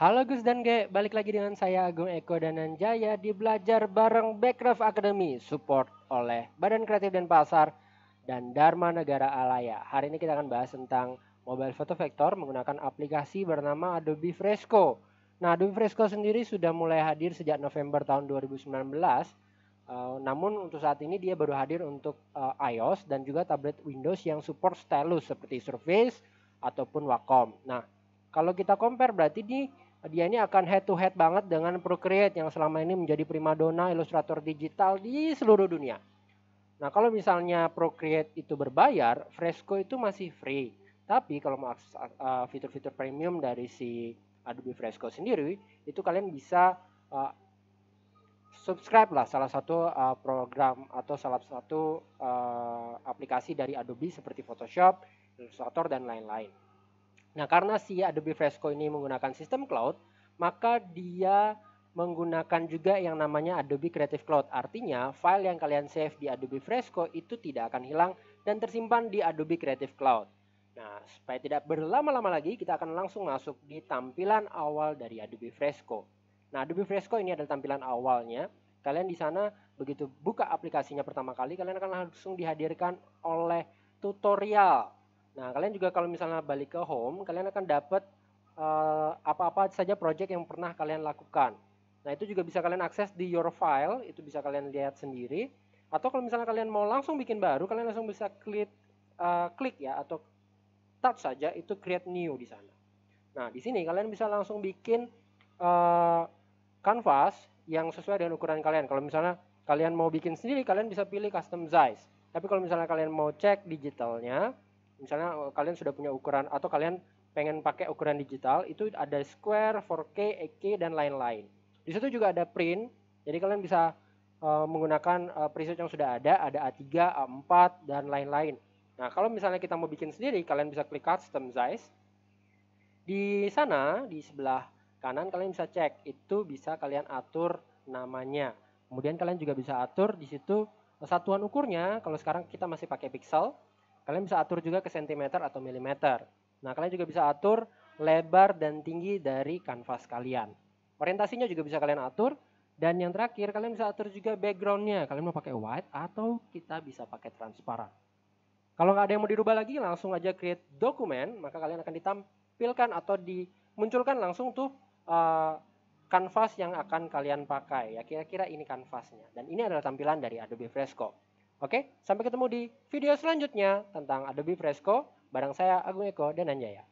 Halo Gus dan Ge, balik lagi dengan saya Agung Eko Jaya di Belajar Bareng Backcraft Academy, support oleh Badan Kreatif dan Pasar dan Dharma Negara Alaya. Hari ini kita akan bahas tentang mobile photo vector menggunakan aplikasi bernama Adobe Fresco. Nah, Adobe Fresco sendiri sudah mulai hadir sejak November tahun 2019. Uh, eh, namun untuk saat ini dia baru hadir untuk uh, iOS dan juga tablet Windows yang support stylus seperti Surface ataupun Wacom. Nah, kalau kita compare berarti di dia ini akan head to head banget dengan Procreate yang selama ini menjadi primadona ilustrator digital di seluruh dunia. Nah, kalau misalnya Procreate itu berbayar, Fresco itu masih free. Tapi kalau mau akses eh, fitur-fitur premium dari si Adobe Fresco sendiri, itu kalian bisa eh, subscribe lah salah satu eh, program atau salah satu aplikasi dari Adobe seperti Photoshop, Illustrator dan lain-lain. Nah, karena si Adobe Fresco ini menggunakan sistem cloud, maka dia menggunakan juga yang namanya Adobe Creative Cloud. Artinya, file yang kalian save di Adobe Fresco itu tidak akan hilang dan tersimpan di Adobe Creative Cloud. Nah, supaya tidak berlama-lama lagi, kita akan langsung masuk di tampilan awal dari Adobe Fresco. Nah, Adobe Fresco ini adalah tampilan awalnya. Kalian di sana begitu buka aplikasinya pertama kali, kalian akan langsung dihadirkan oleh tutorial Nah, kalian juga kalau misalnya balik ke home, kalian akan dapat apa eh, apa-apa saja project yang pernah kalian lakukan. Nah, itu juga bisa kalian akses di your file, itu bisa kalian lihat sendiri. Atau kalau misalnya kalian mau langsung bikin baru, kalian langsung bisa klik uh, klik ya atau touch saja itu create new di sana. Nah, di sini kalian bisa langsung bikin uh, canvas yang sesuai dengan ukuran kalian. Kalau misalnya kalian mau bikin sendiri, kalian bisa pilih custom size. Tapi kalau misalnya kalian mau cek digitalnya, misalnya eh, kalian sudah punya ukuran atau kalian pengen pakai ukuran digital itu ada square, 4K, 8K dan lain-lain. Di situ juga ada print. Jadi kalian bisa uh, menggunakan uh, preset yang sudah ada, ada A3, A4 dan lain-lain. Nah, kalau misalnya kita mau bikin sendiri, kalian bisa klik custom size. Di sana di sebelah kanan kalian bisa cek, itu bisa kalian atur namanya. Kemudian kalian juga bisa atur di situ satuan ukurnya. Kalau sekarang kita masih pakai pixel, Kalian bisa atur juga ke sentimeter atau milimeter. Nah, kalian juga bisa atur lebar dan tinggi dari kanvas kalian. Orientasinya juga bisa kalian atur. Dan yang terakhir, kalian bisa atur juga backgroundnya. Kalian mau pakai white atau kita bisa pakai transparan. Kalau nggak ada yang mau dirubah lagi, langsung aja create dokumen. Maka kalian akan ditampilkan atau dimunculkan langsung tuh uh, kanvas yang akan kalian pakai. Ya kira-kira ini kanvasnya. Dan ini adalah tampilan dari Adobe Fresco. Oke, sampai ketemu di video selanjutnya tentang Adobe Fresco. Barang saya Agung Eko dan Anjaya.